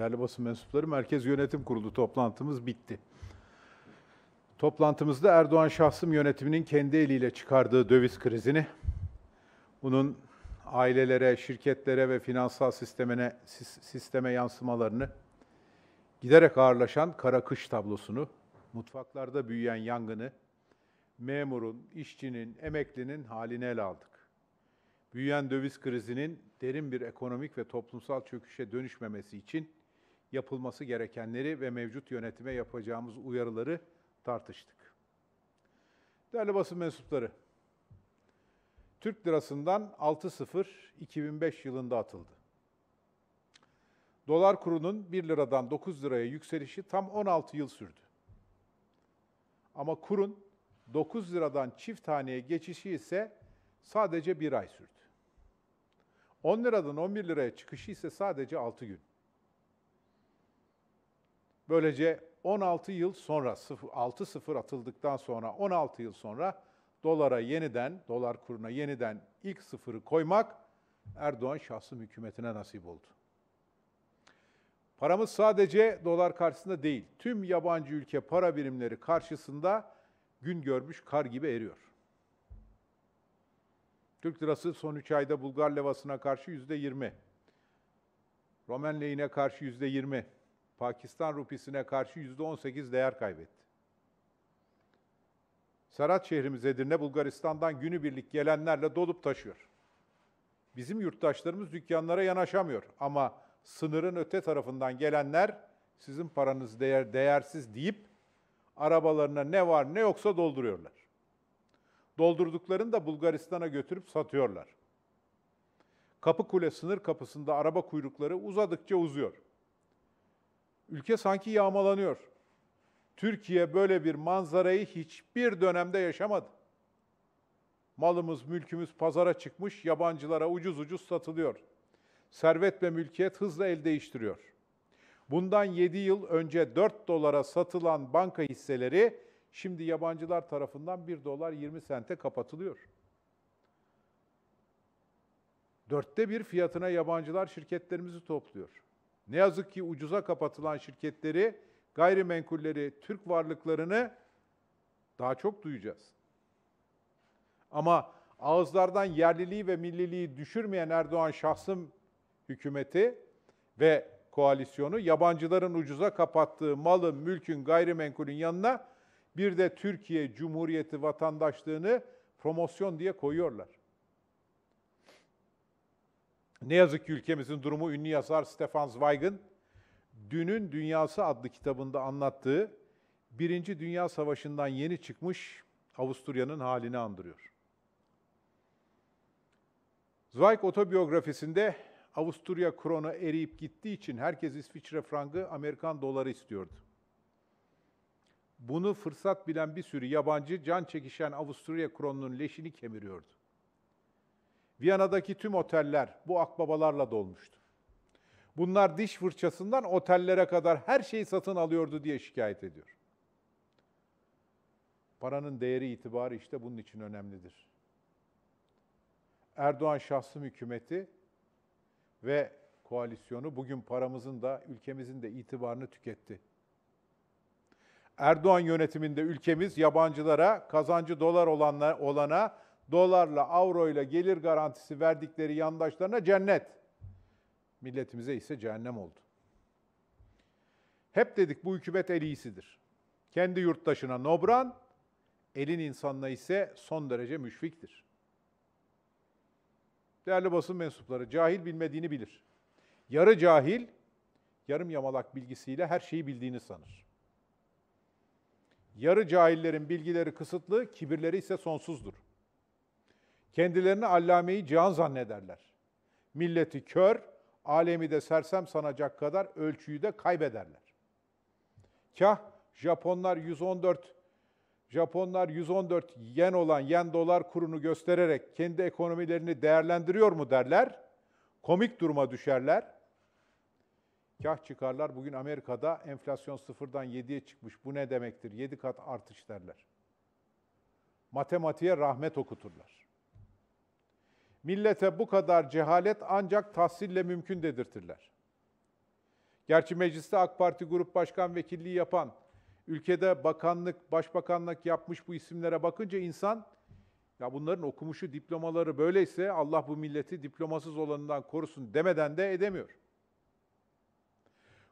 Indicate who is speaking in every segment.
Speaker 1: Değerli basın mensupları, Merkez Yönetim Kurulu toplantımız bitti. Toplantımızda Erdoğan şahsım yönetiminin kendi eliyle çıkardığı döviz krizini, bunun ailelere, şirketlere ve finansal sistemine, sisteme yansımalarını, giderek ağırlaşan kara kış tablosunu, mutfaklarda büyüyen yangını, memurun, işçinin, emeklinin halini ele aldık. Büyüyen döviz krizinin derin bir ekonomik ve toplumsal çöküşe dönüşmemesi için yapılması gerekenleri ve mevcut yönetime yapacağımız uyarıları tartıştık. Değerli basın mensupları, Türk lirasından 6.0 2005 yılında atıldı. Dolar kurunun 1 liradan 9 liraya yükselişi tam 16 yıl sürdü. Ama kurun 9 liradan çift haneye geçişi ise sadece 1 ay sürdü. 10 liradan 11 liraya çıkışı ise sadece 6 gün. Böylece 16 yıl sonra 6-0 atıldıktan sonra 16 yıl sonra dolara yeniden, dolar kuruna yeniden ilk sıfırı koymak Erdoğan şahsım hükümetine nasip oldu. Paramız sadece dolar karşısında değil, tüm yabancı ülke para birimleri karşısında gün görmüş kar gibi eriyor. Türk lirası son 3 ayda Bulgar levasına karşı yüzde %20, Romen lehine karşı yüzde %20, Pakistan rupisine karşı %18 değer kaybetti. Sarat şehrimiz Edirne, Bulgaristan'dan günübirlik gelenlerle dolup taşıyor. Bizim yurttaşlarımız dükkanlara yanaşamıyor ama sınırın öte tarafından gelenler sizin paranız değer, değersiz deyip arabalarına ne var ne yoksa dolduruyorlar. Doldurduklarını da Bulgaristan'a götürüp satıyorlar. Kapı Kule sınır kapısında araba kuyrukları uzadıkça uzuyor. Ülke sanki yağmalanıyor. Türkiye böyle bir manzarayı hiçbir dönemde yaşamadı. Malımız, mülkümüz pazara çıkmış, yabancılara ucuz ucuz satılıyor. Servet ve mülkiyet hızla el değiştiriyor. Bundan 7 yıl önce 4 dolara satılan banka hisseleri şimdi yabancılar tarafından 1 dolar 20 sente kapatılıyor. Dörtte bir fiyatına yabancılar şirketlerimizi topluyor. Ne yazık ki ucuza kapatılan şirketleri, gayrimenkulleri, Türk varlıklarını daha çok duyacağız. Ama ağızlardan yerliliği ve milliliği düşürmeyen Erdoğan şahsım hükümeti ve koalisyonu yabancıların ucuza kapattığı malın, mülkün, gayrimenkulün yanına bir de Türkiye Cumhuriyeti vatandaşlığını promosyon diye koyuyorlar. Ne yazık ki ülkemizin durumu ünlü yazar Stefan Zweig'ın Dünün Dünyası adlı kitabında anlattığı Birinci Dünya Savaşı'ndan yeni çıkmış Avusturya'nın halini andırıyor. Zweig otobiyografisinde Avusturya kronu eriyip gittiği için herkes İsviçre frangı, Amerikan doları istiyordu. Bunu fırsat bilen bir sürü yabancı can çekişen Avusturya kronunun leşini kemiriyordu. Viyana'daki tüm oteller bu akbabalarla dolmuştu. Bunlar diş fırçasından otellere kadar her şeyi satın alıyordu diye şikayet ediyor. Paranın değeri itibarı işte bunun için önemlidir. Erdoğan şahsı hükümeti ve koalisyonu bugün paramızın da ülkemizin de itibarını tüketti. Erdoğan yönetiminde ülkemiz yabancılara, kazancı dolar olanlar, olana dolarla, avroyla gelir garantisi verdikleri yandaşlarına cennet. Milletimize ise cehennem oldu. Hep dedik bu hükümet el iyisidir. Kendi yurttaşına nobran, elin insanına ise son derece müşfiktir. Değerli basın mensupları, cahil bilmediğini bilir. Yarı cahil, yarım yamalak bilgisiyle her şeyi bildiğini sanır. Yarı cahillerin bilgileri kısıtlı, kibirleri ise sonsuzdur. Kendilerini allameyi cihan zannederler. Milleti kör, alemi de sersem sanacak kadar ölçüyü de kaybederler. Kah Japonlar 114 Japonlar 114 yen olan yen dolar kurunu göstererek kendi ekonomilerini değerlendiriyor mu derler. Komik duruma düşerler. Kah çıkarlar bugün Amerika'da enflasyon sıfırdan yediye çıkmış. Bu ne demektir? Yedi kat artış derler. Matematiğe rahmet okuturlar. Millete bu kadar cehalet ancak tahsille mümkün dedirtirler. Gerçi mecliste AK Parti Grup Başkan Vekilliği yapan, ülkede bakanlık, başbakanlık yapmış bu isimlere bakınca insan, ya bunların okumuşu, diplomaları böyleyse Allah bu milleti diplomasız olanından korusun demeden de edemiyor.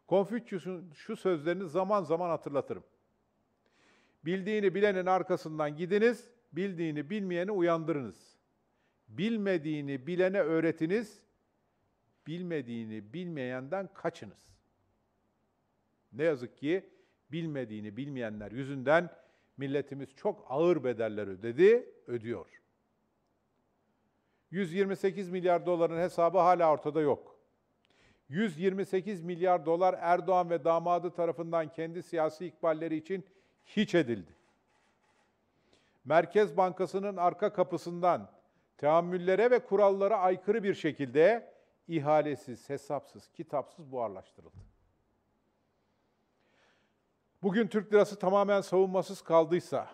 Speaker 1: Konfüçyüs'ün şu sözlerini zaman zaman hatırlatırım. Bildiğini bilenin arkasından gidiniz, bildiğini bilmeyeni uyandırınız.'' Bilmediğini bilene öğretiniz, bilmediğini bilmeyenden kaçınız. Ne yazık ki bilmediğini bilmeyenler yüzünden milletimiz çok ağır bedeller ödedi, ödüyor. 128 milyar doların hesabı hala ortada yok. 128 milyar dolar Erdoğan ve damadı tarafından kendi siyasi ikballeri için hiç edildi. Merkez Bankası'nın arka kapısından tahammüllere ve kurallara aykırı bir şekilde ihalesiz, hesapsız, kitapsız buharlaştırıldı. Bugün Türk lirası tamamen savunmasız kaldıysa,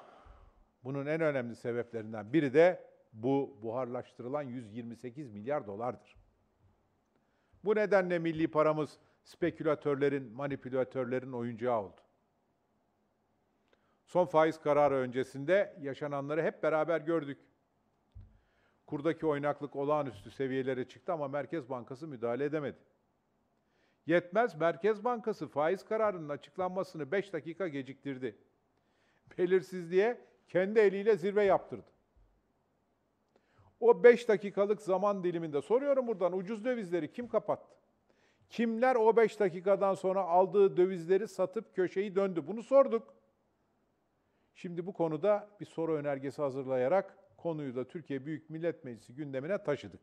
Speaker 1: bunun en önemli sebeplerinden biri de bu buharlaştırılan 128 milyar dolardır. Bu nedenle milli paramız spekülatörlerin, manipülatörlerin oyuncağı oldu. Son faiz kararı öncesinde yaşananları hep beraber gördük. Kurdaki oynaklık olağanüstü seviyelere çıktı ama Merkez Bankası müdahale edemedi. Yetmez Merkez Bankası faiz kararının açıklanmasını 5 dakika geciktirdi. Belirsizliğe kendi eliyle zirve yaptırdı. O 5 dakikalık zaman diliminde soruyorum buradan ucuz dövizleri kim kapattı? Kimler o 5 dakikadan sonra aldığı dövizleri satıp köşeyi döndü? Bunu sorduk. Şimdi bu konuda bir soru önergesi hazırlayarak Konuyu da Türkiye Büyük Millet Meclisi gündemine taşıdık.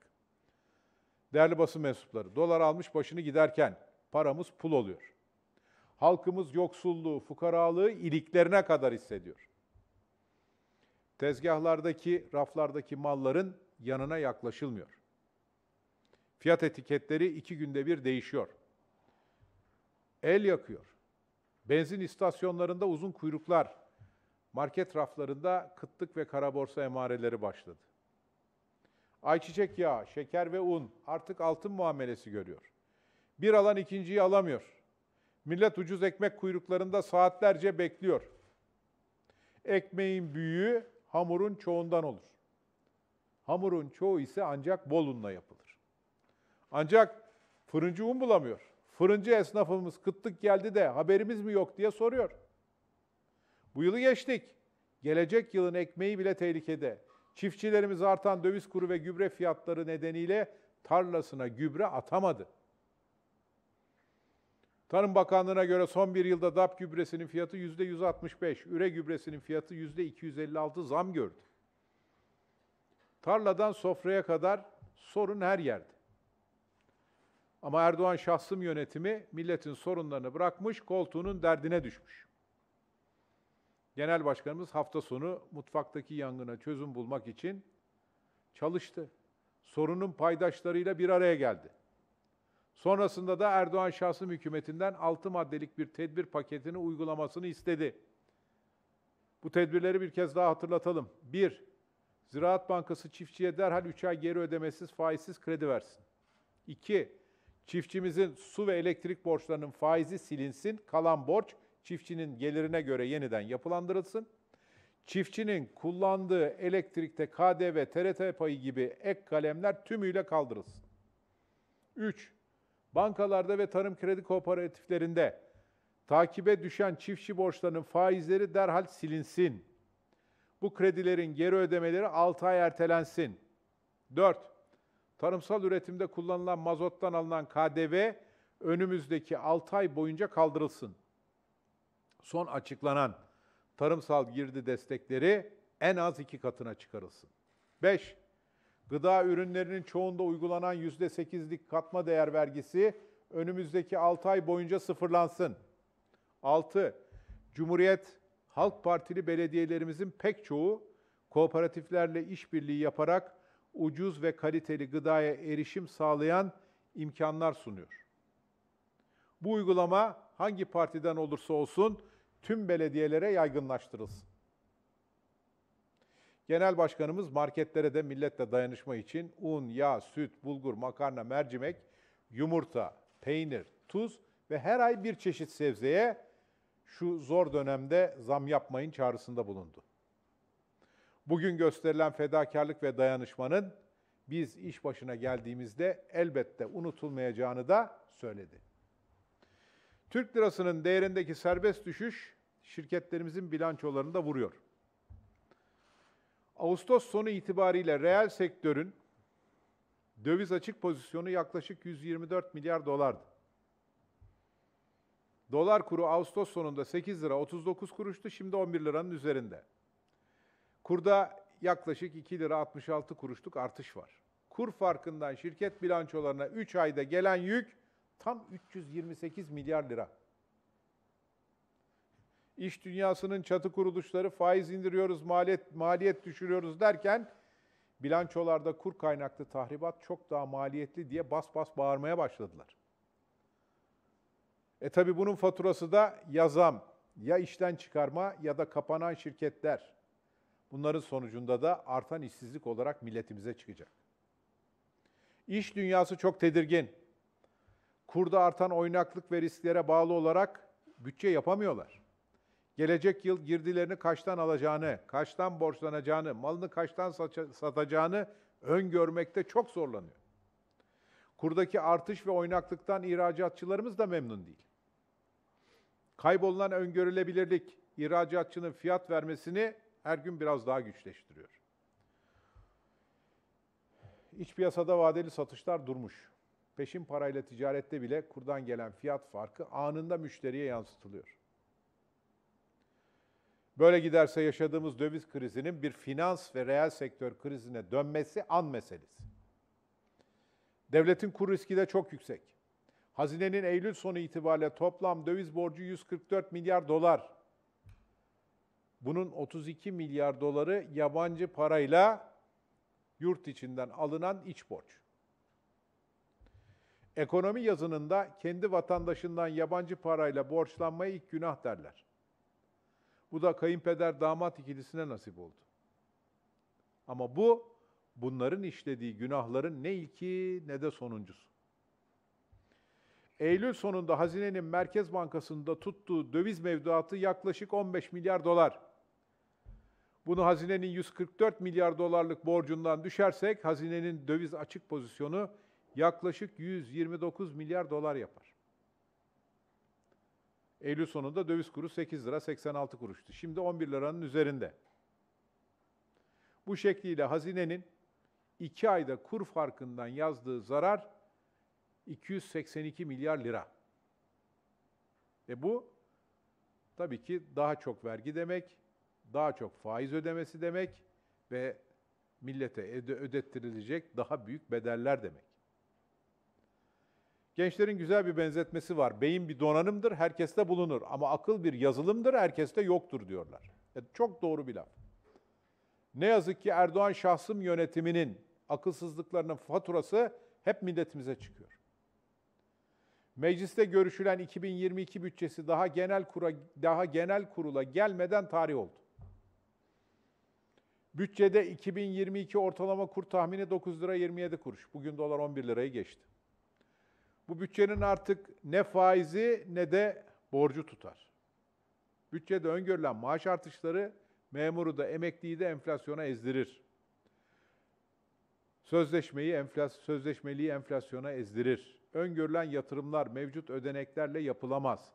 Speaker 1: Değerli basın mensupları, dolar almış başını giderken paramız pul oluyor. Halkımız yoksulluğu, fukaralığı iliklerine kadar hissediyor. Tezgahlardaki, raflardaki malların yanına yaklaşılmıyor. Fiyat etiketleri iki günde bir değişiyor. El yakıyor. Benzin istasyonlarında uzun kuyruklar, market raflarında kıtlık ve kara borsa emareleri başladı. Ayçiçek yağı, şeker ve un artık altın muamelesi görüyor. Bir alan ikinciyi alamıyor. Millet ucuz ekmek kuyruklarında saatlerce bekliyor. Ekmeğin büyüğü hamurun çoğundan olur. Hamurun çoğu ise ancak bol unla yapılır. Ancak fırıncı un bulamıyor. Fırıncı esnafımız kıtlık geldi de haberimiz mi yok diye soruyor. Bu yılı geçtik. Gelecek yılın ekmeği bile tehlikede. Çiftçilerimiz artan döviz kuru ve gübre fiyatları nedeniyle tarlasına gübre atamadı. Tarım Bakanlığı'na göre son bir yılda DAP gübresinin fiyatı yüzde %165, üre gübresinin fiyatı yüzde %256 zam gördü. Tarladan sofraya kadar sorun her yerde. Ama Erdoğan şahsım yönetimi milletin sorunlarını bırakmış, koltuğunun derdine düşmüş. Genel Başkanımız hafta sonu mutfaktaki yangına çözüm bulmak için çalıştı. Sorunun paydaşlarıyla bir araya geldi. Sonrasında da Erdoğan şahsım hükümetinden 6 maddelik bir tedbir paketini uygulamasını istedi. Bu tedbirleri bir kez daha hatırlatalım. 1. Ziraat Bankası çiftçiye derhal 3 ay geri ödemesiz faizsiz kredi versin. 2. Çiftçimizin su ve elektrik borçlarının faizi silinsin, kalan borç çiftçinin gelirine göre yeniden yapılandırılsın. Çiftçinin kullandığı elektrikte KDV, TRT payı gibi ek kalemler tümüyle kaldırılsın. 3. Bankalarda ve tarım kredi kooperatiflerinde takibe düşen çiftçi borçlarının faizleri derhal silinsin. Bu kredilerin geri ödemeleri 6 ay ertelensin. 4. Tarımsal üretimde kullanılan mazottan alınan KDV önümüzdeki 6 ay boyunca kaldırılsın son açıklanan tarımsal girdi destekleri en az iki katına çıkarılsın. 5. Gıda ürünlerinin çoğunda uygulanan %8'lik katma değer vergisi önümüzdeki 6 ay boyunca sıfırlansın. 6. Cumhuriyet Halk Partili belediyelerimizin pek çoğu kooperatiflerle işbirliği yaparak ucuz ve kaliteli gıdaya erişim sağlayan imkanlar sunuyor. Bu uygulama hangi partiden olursa olsun tüm belediyelere yaygınlaştırılsın. Genel Başkanımız marketlere de milletle dayanışma için un, yağ, süt, bulgur, makarna, mercimek, yumurta, peynir, tuz ve her ay bir çeşit sebzeye şu zor dönemde zam yapmayın çağrısında bulundu. Bugün gösterilen fedakarlık ve dayanışmanın biz iş başına geldiğimizde elbette unutulmayacağını da söyledi. Türk lirasının değerindeki serbest düşüş şirketlerimizin bilançolarını da vuruyor. Ağustos sonu itibariyle reel sektörün döviz açık pozisyonu yaklaşık 124 milyar dolardı. Dolar kuru Ağustos sonunda 8 lira 39 kuruştu, şimdi 11 liranın üzerinde. Kurda yaklaşık 2 lira 66 kuruşluk artış var. Kur farkından şirket bilançolarına 3 ayda gelen yük Tam 328 milyar lira. İş dünyasının çatı kuruluşları faiz indiriyoruz, maliyet, maliyet düşürüyoruz derken bilançolarda kur kaynaklı tahribat çok daha maliyetli diye bas bas bağırmaya başladılar. E tabi bunun faturası da yazam, ya işten çıkarma ya da kapanan şirketler. Bunların sonucunda da artan işsizlik olarak milletimize çıkacak. İş dünyası çok tedirgin kurda artan oynaklık ve risklere bağlı olarak bütçe yapamıyorlar. Gelecek yıl girdilerini kaçtan alacağını, kaçtan borçlanacağını, malını kaçtan satacağını öngörmekte çok zorlanıyor. Kurdaki artış ve oynaklıktan ihracatçılarımız da memnun değil. Kaybolan öngörülebilirlik ihracatçının fiyat vermesini her gün biraz daha güçleştiriyor. İç piyasada vadeli satışlar durmuş. Peşin parayla ticarette bile kurdan gelen fiyat farkı anında müşteriye yansıtılıyor. Böyle giderse yaşadığımız döviz krizinin bir finans ve reel sektör krizine dönmesi an meselesi. Devletin kur riski de çok yüksek. Hazinenin Eylül sonu itibariyle toplam döviz borcu 144 milyar dolar. Bunun 32 milyar doları yabancı parayla yurt içinden alınan iç borç. Ekonomi yazınında kendi vatandaşından yabancı parayla borçlanmayı ilk günah derler. Bu da kayınpeder damat ikilisine nasip oldu. Ama bu bunların işlediği günahların ne ilki ne de sonuncusu. Eylül sonunda hazinenin Merkez Bankası'nda tuttuğu döviz mevduatı yaklaşık 15 milyar dolar. Bunu hazinenin 144 milyar dolarlık borcundan düşersek hazinenin döviz açık pozisyonu yaklaşık 129 milyar dolar yapar. Eylül sonunda döviz kuru 8 lira 86 kuruştu. Şimdi 11 liranın üzerinde. Bu şekliyle hazinenin 2 ayda kur farkından yazdığı zarar 282 milyar lira. E bu tabii ki daha çok vergi demek, daha çok faiz ödemesi demek ve millete ödettirilecek daha büyük bedeller demek. Gençlerin güzel bir benzetmesi var. Beyin bir donanımdır, herkeste bulunur. Ama akıl bir yazılımdır, herkeste yoktur diyorlar. Yani e, çok doğru bir laf. Ne yazık ki Erdoğan şahsım yönetiminin akılsızlıklarının faturası hep milletimize çıkıyor. Mecliste görüşülen 2022 bütçesi daha genel kura daha genel kurula gelmeden tarih oldu. Bütçede 2022 ortalama kur tahmini 9 lira 27 kuruş. Bugün dolar 11 lirayı geçti. Bu bütçenin artık ne faizi ne de borcu tutar. Bütçede öngörülen maaş artışları memuru da emekliyi de enflasyona ezdirir. Sözleşmeyi enflas sözleşmeliği enflasyona ezdirir. Öngörülen yatırımlar mevcut ödeneklerle yapılamaz.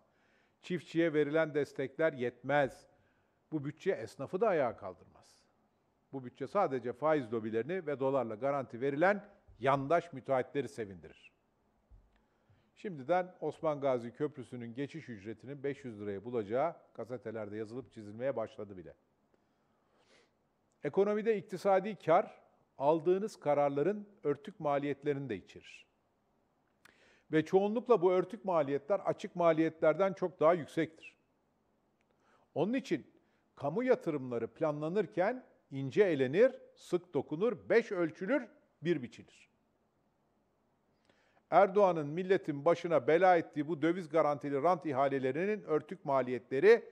Speaker 1: Çiftçiye verilen destekler yetmez. Bu bütçe esnafı da ayağa kaldırmaz. Bu bütçe sadece faiz lobilerini ve dolarla garanti verilen yandaş müteahhitleri sevindirir. Şimdiden Osman Gazi Köprüsü'nün geçiş ücretinin 500 liraya bulacağı gazetelerde yazılıp çizilmeye başladı bile. Ekonomide iktisadi kar aldığınız kararların örtük maliyetlerini de içerir. Ve çoğunlukla bu örtük maliyetler açık maliyetlerden çok daha yüksektir. Onun için kamu yatırımları planlanırken ince elenir, sık dokunur, beş ölçülür, bir biçilir. Erdoğan'ın milletin başına bela ettiği bu döviz garantili rant ihalelerinin örtük maliyetleri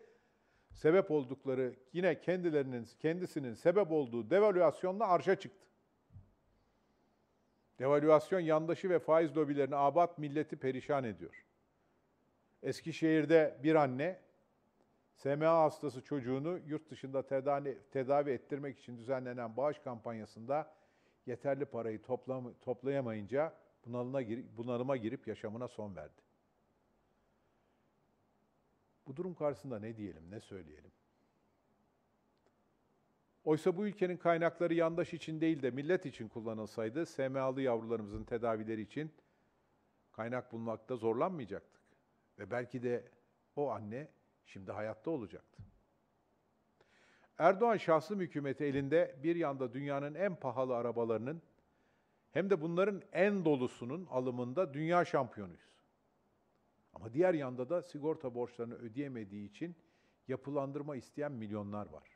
Speaker 1: sebep oldukları yine kendilerinin kendisinin sebep olduğu devalüasyonla arşa çıktı. Devalüasyon yandaşı ve faiz lobilerini abat milleti perişan ediyor. Eskişehir'de bir anne SMA hastası çocuğunu yurt dışında tedavi, tedavi ettirmek için düzenlenen bağış kampanyasında yeterli parayı toplam, toplayamayınca bunalıma girip, bunalıma girip yaşamına son verdi. Bu durum karşısında ne diyelim, ne söyleyelim? Oysa bu ülkenin kaynakları yandaş için değil de millet için kullanılsaydı, SMA'lı yavrularımızın tedavileri için kaynak bulmakta zorlanmayacaktık. Ve belki de o anne şimdi hayatta olacaktı. Erdoğan şahsım hükümeti elinde bir yanda dünyanın en pahalı arabalarının hem de bunların en dolusunun alımında dünya şampiyonuyuz. Ama diğer yanda da sigorta borçlarını ödeyemediği için yapılandırma isteyen milyonlar var.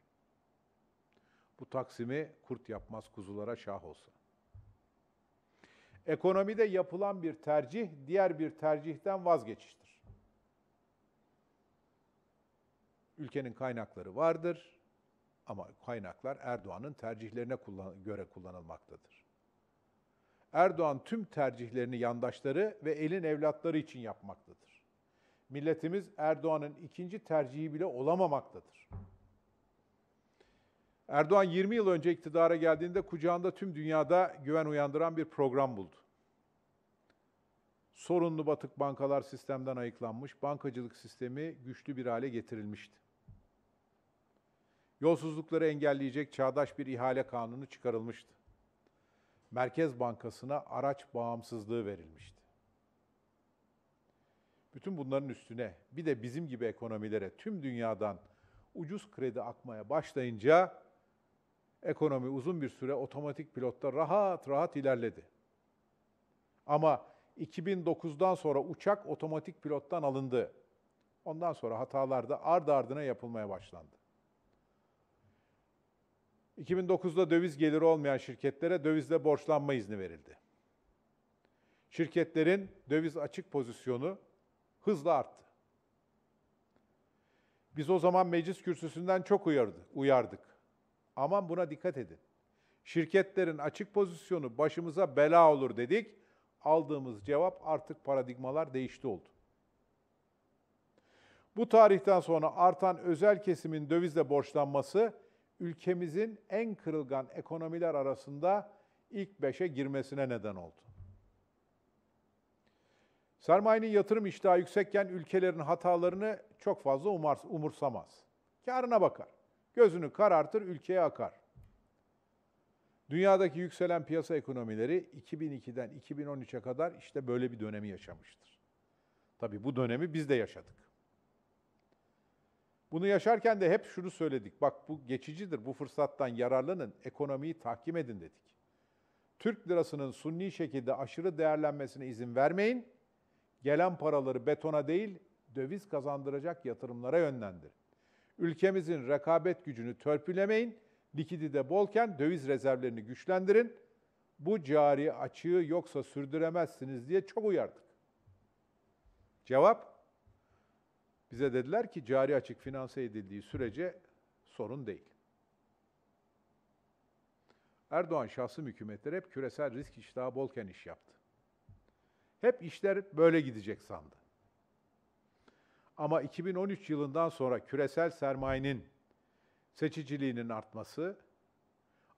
Speaker 1: Bu taksimi kurt yapmaz kuzulara şah olsa. Ekonomide yapılan bir tercih diğer bir tercihten vazgeçiştir. Ülkenin kaynakları vardır ama kaynaklar Erdoğan'ın tercihlerine göre kullanılmaktadır. Erdoğan tüm tercihlerini yandaşları ve elin evlatları için yapmaktadır. Milletimiz Erdoğan'ın ikinci tercihi bile olamamaktadır. Erdoğan 20 yıl önce iktidara geldiğinde kucağında tüm dünyada güven uyandıran bir program buldu. Sorunlu batık bankalar sistemden ayıklanmış, bankacılık sistemi güçlü bir hale getirilmişti. Yolsuzlukları engelleyecek çağdaş bir ihale kanunu çıkarılmıştı. Merkez Bankası'na araç bağımsızlığı verilmişti. Bütün bunların üstüne bir de bizim gibi ekonomilere tüm dünyadan ucuz kredi akmaya başlayınca ekonomi uzun bir süre otomatik pilotta rahat rahat ilerledi. Ama 2009'dan sonra uçak otomatik pilottan alındı. Ondan sonra hatalar da ardı ardına yapılmaya başlandı. 2009'da döviz geliri olmayan şirketlere dövizle borçlanma izni verildi. Şirketlerin döviz açık pozisyonu hızla arttı. Biz o zaman meclis kürsüsünden çok uyardı, uyardık. Aman buna dikkat edin. Şirketlerin açık pozisyonu başımıza bela olur dedik. Aldığımız cevap artık paradigmalar değişti oldu. Bu tarihten sonra artan özel kesimin dövizle borçlanması ülkemizin en kırılgan ekonomiler arasında ilk beşe girmesine neden oldu. Sermayenin yatırım iştahı yüksekken ülkelerin hatalarını çok fazla umars umursamaz. Karına bakar. Gözünü karartır, ülkeye akar. Dünyadaki yükselen piyasa ekonomileri 2002'den 2013'e kadar işte böyle bir dönemi yaşamıştır. Tabii bu dönemi biz de yaşadık. Bunu yaşarken de hep şunu söyledik. Bak bu geçicidir, bu fırsattan yararlanın, ekonomiyi tahkim edin dedik. Türk lirasının sunni şekilde aşırı değerlenmesine izin vermeyin. Gelen paraları betona değil, döviz kazandıracak yatırımlara yönlendirin. Ülkemizin rekabet gücünü törpülemeyin, likidi bolken döviz rezervlerini güçlendirin. Bu cari açığı yoksa sürdüremezsiniz diye çok uyardık. Cevap bize dediler ki cari açık finanse edildiği sürece sorun değil. Erdoğan şahsım hükümetler hep küresel risk iştahı bolken iş yaptı. Hep işler böyle gidecek sandı. Ama 2013 yılından sonra küresel sermayenin seçiciliğinin artması,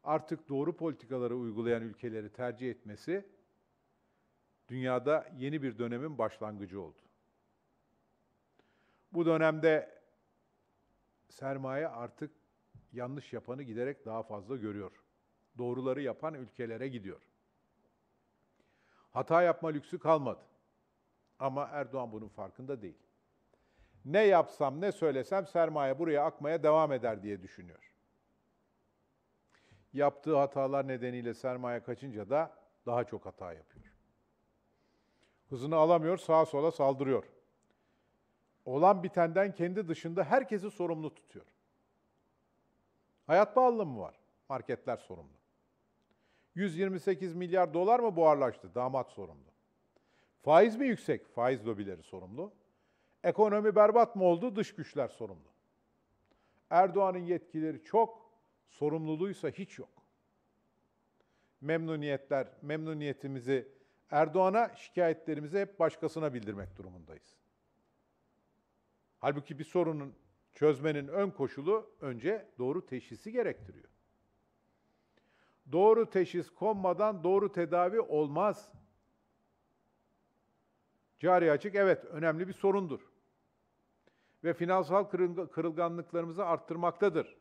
Speaker 1: artık doğru politikaları uygulayan ülkeleri tercih etmesi dünyada yeni bir dönemin başlangıcı oldu. Bu dönemde sermaye artık yanlış yapanı giderek daha fazla görüyor. Doğruları yapan ülkelere gidiyor. Hata yapma lüksü kalmadı. Ama Erdoğan bunun farkında değil. Ne yapsam ne söylesem sermaye buraya akmaya devam eder diye düşünüyor. Yaptığı hatalar nedeniyle sermaye kaçınca da daha çok hata yapıyor. Hızını alamıyor, sağa sola saldırıyor olan bitenden kendi dışında herkesi sorumlu tutuyor. Hayat pahalılığı mı var? Marketler sorumlu. 128 milyar dolar mı buharlaştı? Damat sorumlu. Faiz mi yüksek? Faiz lobileri sorumlu. Ekonomi berbat mı oldu? Dış güçler sorumlu. Erdoğan'ın yetkileri çok, sorumluluğuysa hiç yok. Memnuniyetler, memnuniyetimizi Erdoğan'a, şikayetlerimizi hep başkasına bildirmek durumundayız. Halbuki bir sorunun çözmenin ön koşulu önce doğru teşhisi gerektiriyor. Doğru teşhis konmadan doğru tedavi olmaz. Cari açık evet önemli bir sorundur. Ve finansal kırılganlıklarımızı arttırmaktadır.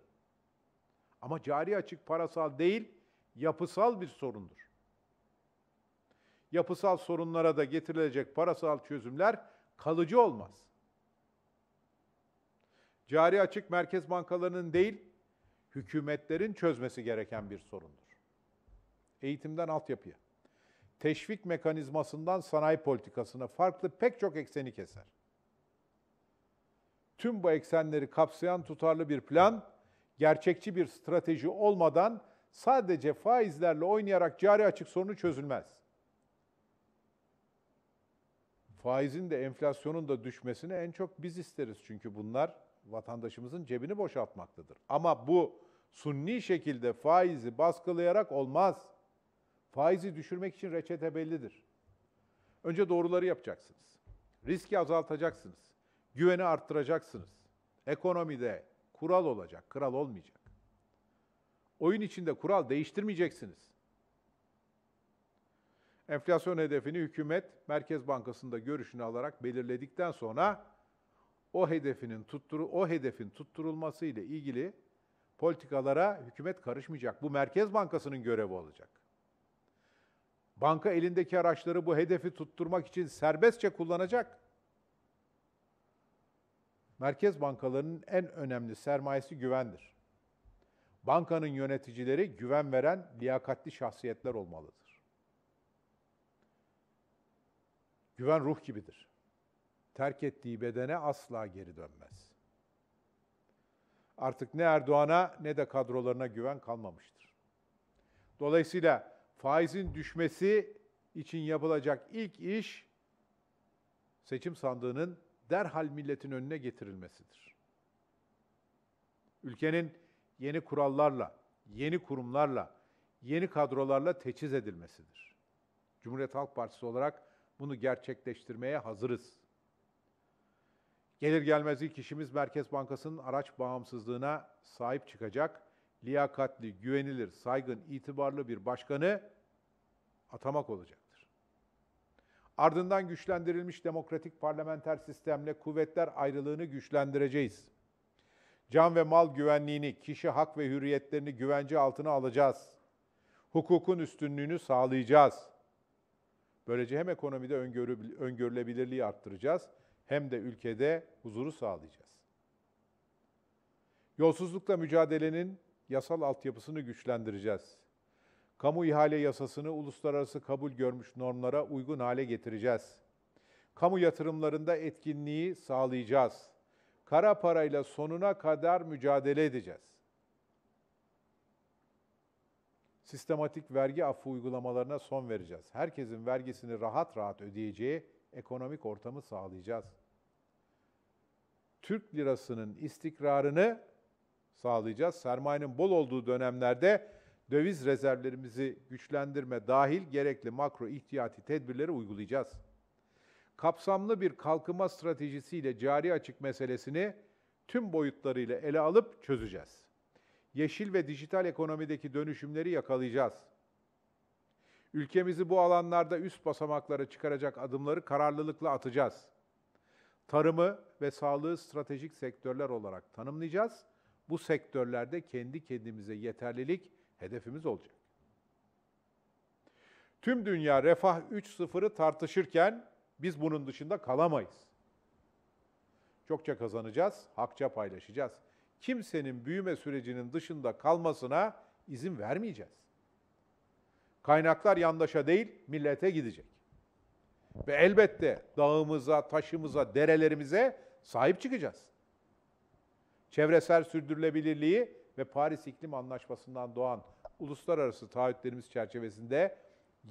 Speaker 1: Ama cari açık parasal değil, yapısal bir sorundur. Yapısal sorunlara da getirilecek parasal çözümler kalıcı olmaz cari açık merkez bankalarının değil, hükümetlerin çözmesi gereken bir sorundur. Eğitimden altyapıya, teşvik mekanizmasından sanayi politikasına farklı pek çok ekseni keser. Tüm bu eksenleri kapsayan tutarlı bir plan, gerçekçi bir strateji olmadan sadece faizlerle oynayarak cari açık sorunu çözülmez. Faizin de enflasyonun da düşmesini en çok biz isteriz çünkü bunlar vatandaşımızın cebini boşaltmaktadır. Ama bu sunni şekilde faizi baskılayarak olmaz. Faizi düşürmek için reçete bellidir. Önce doğruları yapacaksınız. Riski azaltacaksınız. Güveni arttıracaksınız. Ekonomide kural olacak, kral olmayacak. Oyun içinde kural değiştirmeyeceksiniz. Enflasyon hedefini hükümet Merkez Bankası'nda görüşünü alarak belirledikten sonra o hedefinin tutturu o hedefin tutturulması ile ilgili politikalara hükümet karışmayacak. Bu Merkez Bankası'nın görevi olacak. Banka elindeki araçları bu hedefi tutturmak için serbestçe kullanacak. Merkez bankalarının en önemli sermayesi güvendir. Bankanın yöneticileri güven veren liyakatli şahsiyetler olmalıdır. Güven ruh gibidir terk ettiği bedene asla geri dönmez. Artık ne Erdoğan'a ne de kadrolarına güven kalmamıştır. Dolayısıyla faizin düşmesi için yapılacak ilk iş seçim sandığının derhal milletin önüne getirilmesidir. Ülkenin yeni kurallarla, yeni kurumlarla, yeni kadrolarla teçhiz edilmesidir. Cumhuriyet Halk Partisi olarak bunu gerçekleştirmeye hazırız. Gelir gelmez ilk işimiz Merkez Bankası'nın araç bağımsızlığına sahip çıkacak. Liyakatli, güvenilir, saygın, itibarlı bir başkanı atamak olacaktır. Ardından güçlendirilmiş demokratik parlamenter sistemle kuvvetler ayrılığını güçlendireceğiz. Can ve mal güvenliğini, kişi hak ve hürriyetlerini güvence altına alacağız. Hukukun üstünlüğünü sağlayacağız. Böylece hem ekonomide öngörülebilirliği arttıracağız hem de ülkede huzuru sağlayacağız. Yolsuzlukla mücadelenin yasal altyapısını güçlendireceğiz. Kamu ihale yasasını uluslararası kabul görmüş normlara uygun hale getireceğiz. Kamu yatırımlarında etkinliği sağlayacağız. Kara parayla sonuna kadar mücadele edeceğiz. Sistematik vergi affı uygulamalarına son vereceğiz. Herkesin vergisini rahat rahat ödeyeceği ekonomik ortamı sağlayacağız. Türk lirasının istikrarını sağlayacağız. Sermayenin bol olduğu dönemlerde döviz rezervlerimizi güçlendirme dahil gerekli makro ihtiyati tedbirleri uygulayacağız. Kapsamlı bir kalkınma stratejisiyle cari açık meselesini tüm boyutlarıyla ele alıp çözeceğiz. Yeşil ve dijital ekonomideki dönüşümleri yakalayacağız. Ülkemizi bu alanlarda üst basamaklara çıkaracak adımları kararlılıkla atacağız.'' tarımı ve sağlığı stratejik sektörler olarak tanımlayacağız. Bu sektörlerde kendi kendimize yeterlilik hedefimiz olacak. Tüm dünya refah 3.0'ı tartışırken biz bunun dışında kalamayız. Çokça kazanacağız, hakça paylaşacağız. Kimsenin büyüme sürecinin dışında kalmasına izin vermeyeceğiz. Kaynaklar yandaşa değil, millete gidecek. Ve elbette dağımıza, taşımıza, derelerimize sahip çıkacağız. Çevresel sürdürülebilirliği ve Paris İklim Anlaşması'ndan doğan uluslararası taahhütlerimiz çerçevesinde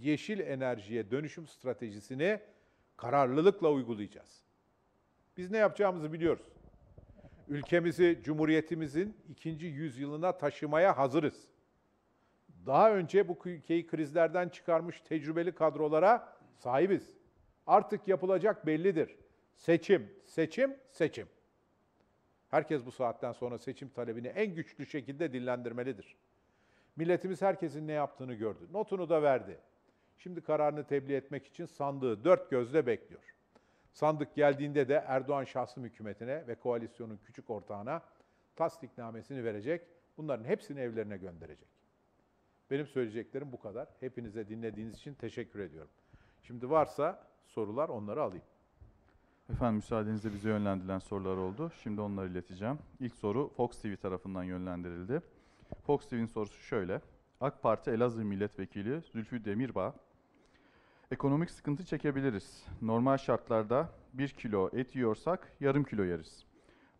Speaker 1: yeşil enerjiye dönüşüm stratejisini kararlılıkla uygulayacağız. Biz ne yapacağımızı biliyoruz. Ülkemizi Cumhuriyetimizin ikinci yüzyılına taşımaya hazırız. Daha önce bu ülkeyi krizlerden çıkarmış tecrübeli kadrolara sahibiz. Artık yapılacak bellidir. Seçim, seçim, seçim. Herkes bu saatten sonra seçim talebini en güçlü şekilde dinlendirmelidir. Milletimiz herkesin ne yaptığını gördü. Notunu da verdi. Şimdi kararını tebliğ etmek için sandığı dört gözle bekliyor. Sandık geldiğinde de Erdoğan şahsım hükümetine ve koalisyonun küçük ortağına tasdiknamesini verecek. Bunların hepsini evlerine gönderecek. Benim söyleyeceklerim bu kadar. Hepinize dinlediğiniz için teşekkür ediyorum. Şimdi varsa sorular onları alayım. Efendim müsaadenizle bize yönlendirilen sorular oldu. Şimdi onları ileteceğim. İlk soru Fox TV tarafından yönlendirildi. Fox TV'nin sorusu şöyle. AK Parti Elazığ Milletvekili Zülfü Demirbağ, ekonomik sıkıntı çekebiliriz. Normal şartlarda 1 kilo et yiyorsak yarım kilo yeriz.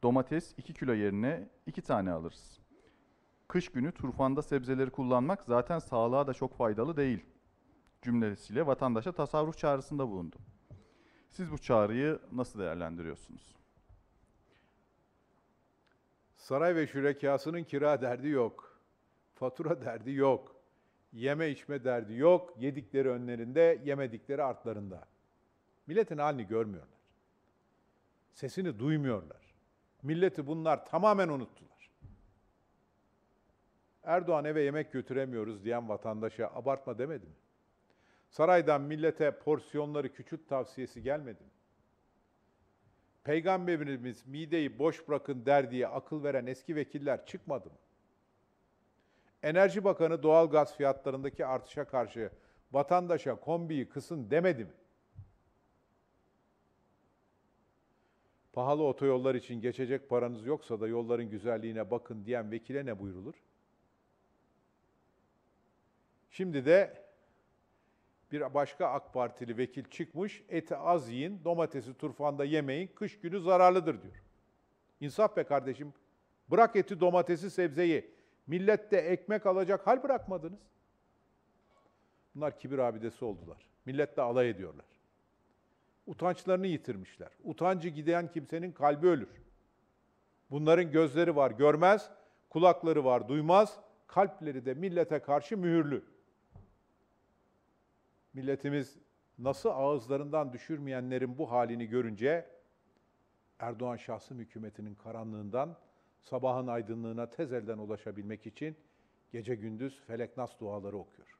Speaker 1: Domates 2 kilo yerine 2 tane alırız. Kış günü turfanda sebzeleri kullanmak zaten sağlığa da çok faydalı değil.'' cümlesiyle vatandaşa tasarruf çağrısında bulundu. Siz bu çağrıyı nasıl değerlendiriyorsunuz? Saray ve şürekasının kira derdi yok. Fatura derdi yok. Yeme içme derdi yok. Yedikleri önlerinde, yemedikleri artlarında. Milletin halini görmüyorlar. Sesini duymuyorlar. Milleti bunlar tamamen unuttular. Erdoğan eve yemek götüremiyoruz diyen vatandaşa abartma demedi mi? Saraydan millete porsiyonları küçült tavsiyesi gelmedi mi? Peygamberimiz mideyi boş bırakın der diye akıl veren eski vekiller çıkmadı mı? Enerji Bakanı doğal gaz fiyatlarındaki artışa karşı vatandaşa kombiyi kısın demedi mi? Pahalı otoyollar için geçecek paranız yoksa da yolların güzelliğine bakın diyen vekile ne buyrulur? Şimdi de bir başka AK Partili vekil çıkmış, eti az yiyin, domatesi turfanda yemeyin, kış günü zararlıdır diyor. İnsaf be kardeşim. Bırak eti, domatesi, sebzeyi. Millette ekmek alacak hal bırakmadınız. Bunlar kibir abidesi oldular. Milletle alay ediyorlar. Utançlarını yitirmişler. Utancı giden kimsenin kalbi ölür. Bunların gözleri var görmez, kulakları var duymaz, kalpleri de millete karşı mühürlü. Milletimiz nasıl ağızlarından düşürmeyenlerin bu halini görünce Erdoğan şahsım hükümetinin karanlığından sabahın aydınlığına tez elden ulaşabilmek için gece gündüz feleknas duaları okuyor.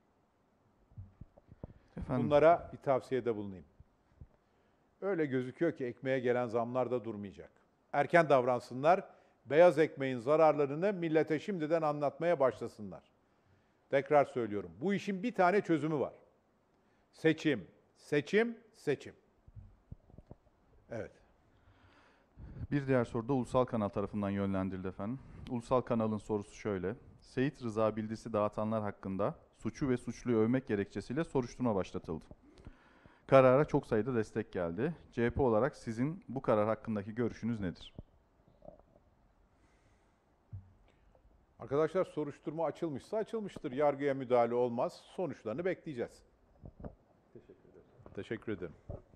Speaker 1: Efendim? Bunlara bir tavsiyede bulunayım. Öyle gözüküyor ki ekmeğe gelen zamlar da durmayacak. Erken davransınlar, beyaz ekmeğin zararlarını millete şimdiden anlatmaya başlasınlar. Tekrar söylüyorum, bu işin bir tane çözümü var. Seçim, seçim, seçim. Evet. Bir diğer soru da ulusal kanal tarafından yönlendirildi efendim. Ulusal kanalın sorusu şöyle. Seyit Rıza bildisi dağıtanlar hakkında suçu ve suçluyu övmek gerekçesiyle soruşturma başlatıldı. Karara çok sayıda destek geldi. CHP olarak sizin bu karar hakkındaki görüşünüz nedir? Arkadaşlar soruşturma açılmışsa açılmıştır. Yargıya müdahale olmaz. Sonuçlarını bekleyeceğiz. Teşekkür ederim.